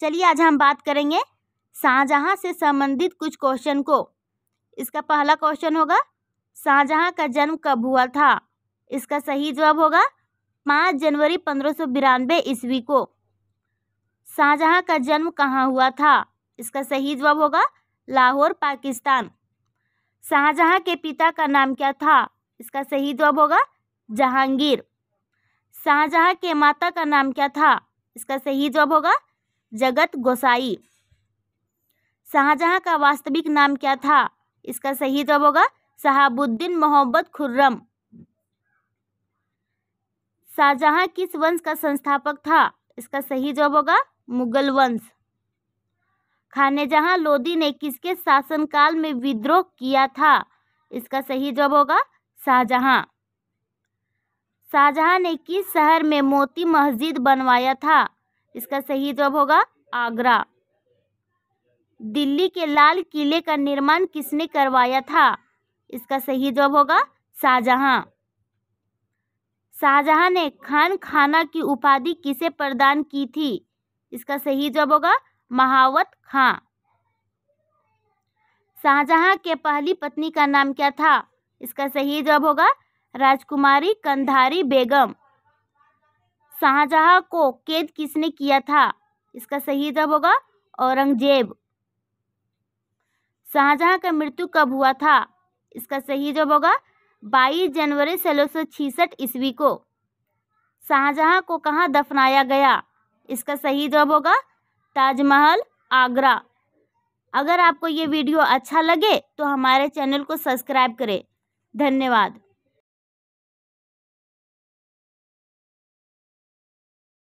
चलिए आज हम बात करेंगे शाहजहाँ से संबंधित कुछ क्वेश्चन को इसका पहला क्वेश्चन होगा शाहजहाँ का जन्म कब हुआ था इसका सही जवाब होगा पाँच जनवरी पंद्रह सौ बिरानवे ईस्वी को शाहजहाँ का जन्म कहाँ हुआ था इसका सही जवाब होगा लाहौर पाकिस्तान शाहजहाँ के पिता का नाम क्या था इसका सही जवाब होगा जहांगीर शाहजहाँ के माता का नाम क्या था इसका सही जवाब होगा जगत गोसाई शाहजहाँ का वास्तविक नाम क्या था इसका सही जवाब होगा शहाबुद्दीन मोहम्मद खुर्रम शाहजहाँ किस वंश का संस्थापक था इसका सही जवाब होगा मुगल वंश खाने जहां लोधी ने किसके शासनकाल में विद्रोह किया था इसका सही जवाब होगा शाहजहाँ शाहजहाँ ने किस शहर में मोती मस्जिद बनवाया था इसका सही जवाब होगा आगरा दिल्ली के लाल किले का निर्माण किसने करवाया था इसका सही जवाब होगा शाहजहां शाहजहां ने खान खाना की उपाधि किसे प्रदान की थी इसका सही जवाब होगा महावत खां शाहजहां के पहली पत्नी का नाम क्या था इसका सही जवाब होगा राजकुमारी कंधारी बेगम शाहजहाँ को कैद किसने किया था इसका सही जवाब होगा औरंगजेब शाहजहाँ का मृत्यु कब हुआ था इसका सही जवाब होगा 22 जनवरी सोलह ईस्वी को शाहजहाँ को कहाँ दफनाया गया इसका सही जवाब होगा ताजमहल आगरा अगर आपको ये वीडियो अच्छा लगे तो हमारे चैनल को सब्सक्राइब करें धन्यवाद